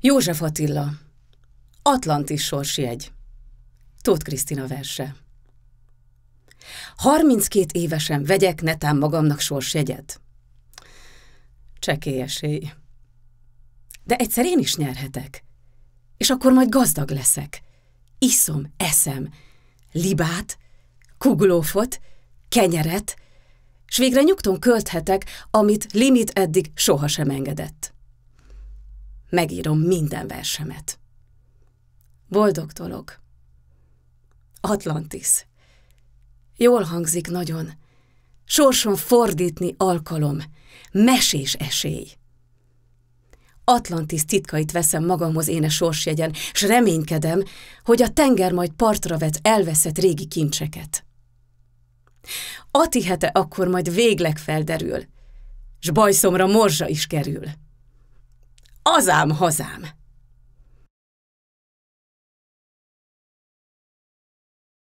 József Attila Atlantis sorsjegy Tóth Krisztina verse 32 évesen vegyek netán magamnak sorsjegyet. Csekély esély. De egyszer én is nyerhetek. És akkor majd gazdag leszek. Iszom, eszem, libát, kuglófot, kenyeret, s végre nyugton költhetek, amit limit eddig sohasem engedett megírom minden versemet. Boldog dolog. Atlantis. Jól hangzik nagyon. Sorson fordítni alkalom. Mesés esély. Atlantis titkait veszem magamhoz én a sorsjegyen, s reménykedem, hogy a tenger majd partra vet elveszett régi kincseket. Atihete akkor majd végleg felderül, s bajszomra morzsa is kerül ám hazám!